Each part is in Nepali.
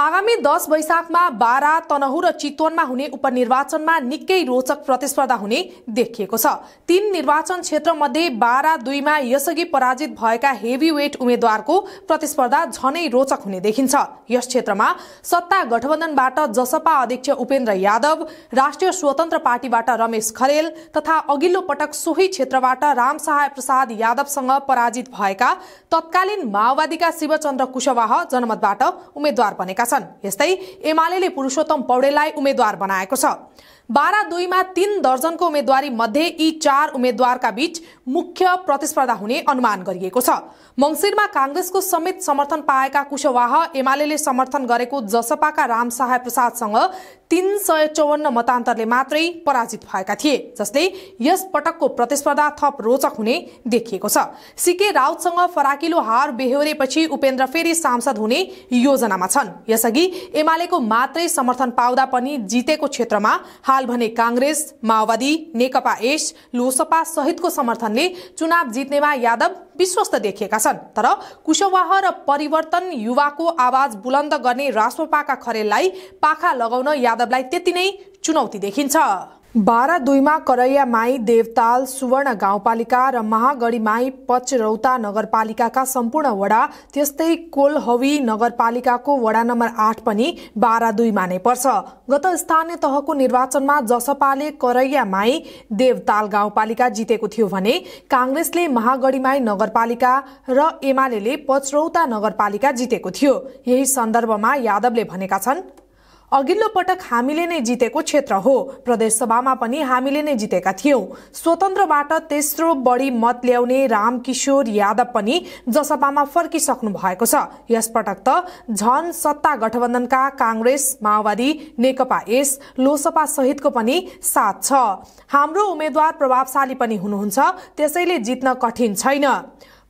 आगामी दस वैशाखमा बारा तनहु र चितवनमा हुने उपनिर्वाचनमा निकै रोचक प्रतिस्पर्धा हुने देखिएको छ तीन निर्वाचन क्षेत्र मध्ये बारा दुईमा यसअघि पराजित भएका हेभी वेट उम्मेद्वारको प्रतिस्पर्धा झनै रोचक हुने देखिन्छ यस क्षेत्रमा सत्ता गठबन्धनबाट जसपा अध्यक्ष उपेन्द्र यादव राष्ट्रिय स्वतन्त्र पार्टीबाट रमेश खरेल तथा अघिल्लो पटक सोही क्षेत्रबाट रामसहाय प्रसाद यादवसँग पराजित भएका तत्कालीन माओवादीका शिवचन्द्र कुशवाह जनमतबाट उम्मेद्वार बनेका छन् यस्तै एमाले पुरुषोत्तम पौडेललाई उम्मेद्वार बनाएको छ बाह्र दुईमा तीन दर्जनको उम्मेद्वारी मध्ये यी चार उम्मेद्वारका बीच मुख्य प्रतिस्पर्धा हुने अनुमान गरिएको छ मङ्सिरमा काङ्ग्रेसको समेत समर्थन पाएका कुशवाह एमाले समर्थन गरेको जसपाका रामसहाय प्रसादसँग तीन सय चौवन्न मतान्तरले मात्रै पराजित भएका थिए जसले यस पटकको प्रतिस्पर्धा थप रोचक हुने देखिएको छ सिके राउतसँग फराकिलो हार बेहोरेपछि उपेन्द्र फेरि सांसद हुने योजनामा छन् यसअघि एमालेको मात्रै समर्थन पाउँदा पनि जितेको क्षेत्रमा हाल नेपाल भने काङ्ग्रेस माओवादी नेकपा एस लोसपा सहितको समर्थनले चुनाव जित्नेमा यादव विश्वस्त देखिएका छन् तर कुशवाह र परिवर्तन युवाको आवाज बुलन्द गर्ने रासोपाका खरेललाई पाखा लगाउन यादवलाई त्यति नै चुनौती देखिन्छ बाह्र दुईमा करैयामाई देवताल सुवर्ण गाउँपालिका र महागढीमाई पचरौता नगरपालिकाका सम्पूर्ण वडा त्यस्तै कोलहवी नगरपालिकाको वडा नम्बर आठ पनि बाह्र दुईमा नै पर्छ गत स्थानीय तहको निर्वाचनमा जसपाले करैयामाई देवताल गाउँपालिका जितेको थियो भने महागढी महागढीमाई नगरपालिका र एमाले पचरौता नगरपालिका जितेको थियो यही सन्दर्भमा यादवले भनेका छन् अघिल्लो पटक हामीले नै जितेको क्षेत्र हो प्रदेशसभामा पनि हामीले नै जितेका थियौं स्वतन्त्रबाट तेस्रो बढी मत ल्याउने रामकिशोर यादव पनि जसपामा फर्किसक्नु भएको छ यसपटक त झन सत्ता गठबन्धनका काङ्ग्रेस माओवादी नेकपा एस लोसपा सहितको पनि साथ छ हाम्रो उम्मेद्वार प्रभावशाली पनि हुनुहुन्छ त्यसैले जित्न कठिन छैन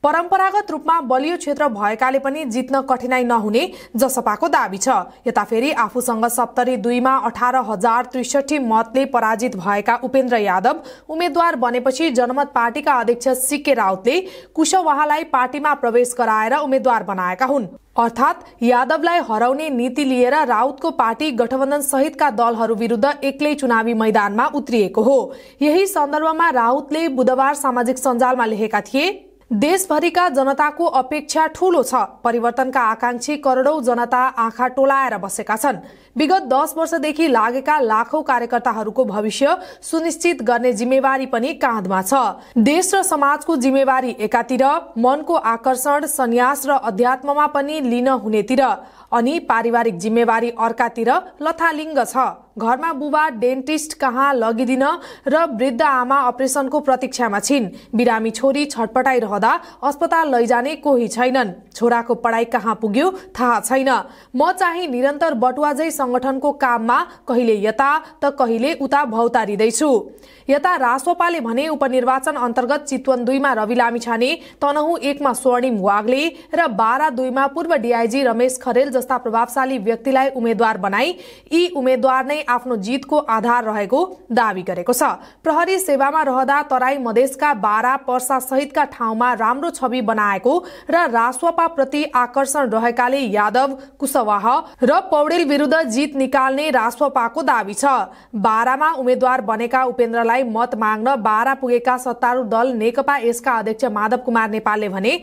परम्परागत रूपमा बलियो क्षेत्र भएकाले पनि जित्न कठिनाई नहुने जसपाको दावी छ यता फेरि आफूसँग सप्तरी दुईमा अठार हजार त्रिसठी मतले पराजित भएका उपेन्द्र यादव उम्मेद्वार बनेपछि जनमत पार्टीका अध्यक्ष सिके राउतले कुशवाहालाई पार्टीमा प्रवेश गराएर उम्मेद्वार बनाएका हुन् अर्थात यादवलाई हराउने नीति लिएर राउतको पार्टी गठबन्धन सहितका दलहरू विरूद्ध एक्लै चुनावी मैदानमा उत्रिएको हो यही सन्दर्भमा राउतले बुधबार सामाजिक सञ्जालमा लेखेका थिए देशभरिका जनताको अपेक्षा ठूलो छ परिवर्तनका आकांक्षी करोडौं जनता आँखा टोलाएर बसेका छन् विगत दस वर्षदेखि लागेका लाखौं कार्यकर्ताहरूको भविष्य सुनिश्चित गर्ने जिम्मेवारी पनि काँधमा छ देश र समाजको जिम्मेवारी एकातिर मनको आकर्षण सन्यास र अध्यात्ममा पनि लिन हुनेतिर अनि पारिवारिक जिम्मेवारी अर्कातिर लथालिङ्ग छ घरमा बुबा डेन्टिस्ट कहाँ लगिदिन र वृद्ध आमा अपरेसनको प्रतीक्षामा छिन् बिरामी छोरी छटपटाइरहँदा अस्पताल लैजाने कोही छैनन् छोराको पढाइ कहाँ पुग्यो थाहा छैन म चाहिँ निरन्तर बटुवाजै संगठनको काममा कहिले यता त कहिले उता भौतारिँदैछु यता रासोपाले भने उपनिर्वाचन अन्तर्गत चितवन दुईमा रवि लामिछाने तनहु एकमा स्वर्णिम वाग्ले र बाह्र दुईमा पूर्व डीआईजी रमेश खरेल जस्ता प्रभावशाली व्यक्तिलाई उम्मेद्वार बनाई यी उम्मेद्वार नै आफ्नो जितको आधार रहेको दावी गरेको छ प्रहरी सेवामा रहदा तराई मधेसका बारा पर्सा सहितका ठाउँमा राम्रो छवि बनाएको र रा प्रति आकर्षण रहेकाले यादव कुशवाह र पौडेल विरूद्ध जित निकाल्ने रासवपाको दावी छ बारामा उम्मेद्वार बनेका उपेन्द्रलाई मत माग्न बारा पुगेका सत्तारूढ दल नेकपा यसका अध्यक्ष माधव कुमार नेपालले भने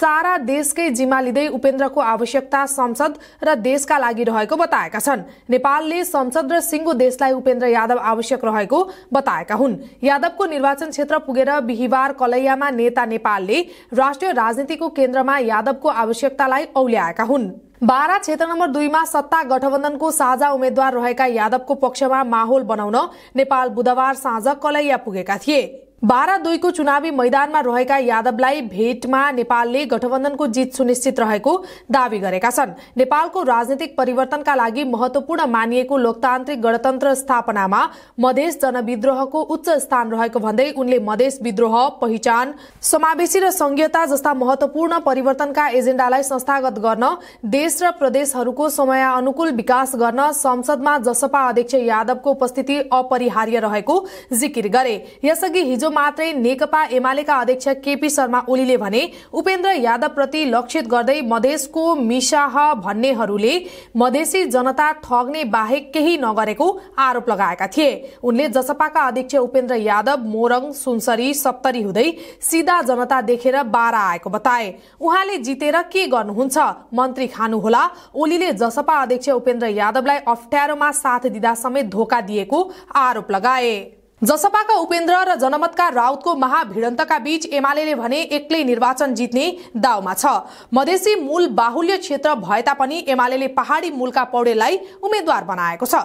सारा देशकै जिम्मा लिँदै उपेन्द्रको आवश्यकता संसद र देशका लागि रहेको बताएका छन् नेपालले संसद र सिंहको देशलाई उपेन्द्र यादव आवश्यक रहेको बताएका हुन् यादवको निर्वाचन क्षेत्र पुगेर बिहिबार कलैयामा नेता नेपालले राष्ट्रिय राजनीतिको केन्द्रमा यादवको आवश्यकतालाई औल्याएका हुन् बाह्र क्षेत्र नम्बर दुईमा सत्ता गठबन्धनको साझा उम्मेद्वार रहेका यादवको पक्षमा माहौल बनाउन नेपाल बुधबार साँझ कलैया पुगेका थिए बाह्र दुईको चुनावी मैदानमा रहेका यादवलाई भेटमा नेपालले गठबन्धनको जित सुनिश्चित रहेको दावी गरेका छन् नेपालको राजनीतिक परिवर्तनका लागि महत्वपूर्ण मानिएको लोकतान्त्रिक गणतन्त्र स्थापनामा मधेस जनविद्रोहको उच्च स्थान रहेको भन्दै उनले मधेस विद्रोह पहिचान समावेशी र संघीयता जस्ता महत्वपूर्ण परिवर्तनका एजेण्डालाई संस्थागत गर्न देश र प्रदेशहरूको अनुकूल विकास गर्न संसदमा जसपा अध्यक्ष यादवको उपस्थिति अपरिहार्य रहेको जिकिर गरे यसअघि हिजो मात्रै नेकपा एमालेका अध्यक्ष केपी शर्मा ओलीले भने उपेन्द्र यादवप्रति लक्षित गर्दै मधेसको मिसाह भन्नेहरूले मधेसी जनता ठग्ने बाहेक केही नगरेको आरोप लगाएका थिए उनले जसपाका अध्यक्ष उपेन्द्र यादव मोरङ सुनसरी सप्तरी हुँदै सिधा जनता देखेर बाह्र आएको बताए उहाँले जितेर के गर्नुहुन्छ मन्त्री खानुहोला ओलीले जसपा अध्यक्ष उपेन्द्र यादवलाई अप्ठ्यारोमा साथ दिँदा समेत धोका दिएको आरोप लगाए जसपाका उपेन्द्र र जनमतका राउतको महाभिडन्तका बीच एमाले भने एक्लै निर्वाचन जित्ने दाउमा छ मधेसी मूल बाहुल्य क्षेत्र भए तापनि एमाले पहाडी मूलका पौडेललाई उम्मेद्वार बनाएको छ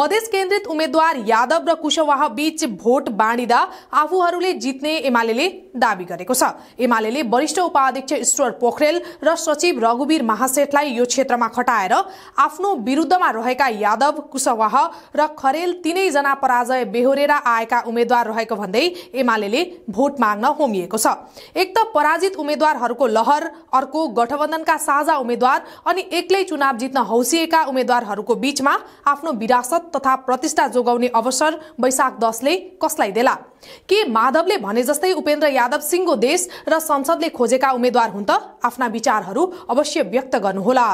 मधेस केन्द्रित उम्मेद्वार यादव र कुशवाह बीच भोट बाँडिँदा आफूहरूले जित्ने एमाले दावी गरेको छ एमाले वरिष्ठ उपाध्यक्ष ईश्वर पोखरेल र सचिव रघुवीर महासेठलाई यो क्षेत्रमा खटाएर आफ्नो विरुद्धमा रहेका यादव कुशवाह र खरेल तीनैजना पराजय बेहोरेर आए आएका उम्मेद्वार रहेको भन्दै एमाले भोट माग्न होमिएको छ एक त पराजित उम्मेद्वारहरूको लहर अर्को गठबन्धनका साझा उम्मेद्वार अनि एक्लै चुनाव जित्न हौसिएका उम्मेद्वारहरूको बीचमा आफ्नो विरासत तथा प्रतिष्ठा जोगाउने अवसर वैशाख दशले कसलाई देला के माधवले भने जस्तै उपेन्द्र यादव सिंहको देश र संसदले खोजेका उम्मेद्वार हुन् त आफ्ना विचारहरू अवश्य व्यक्त गर्नुहोला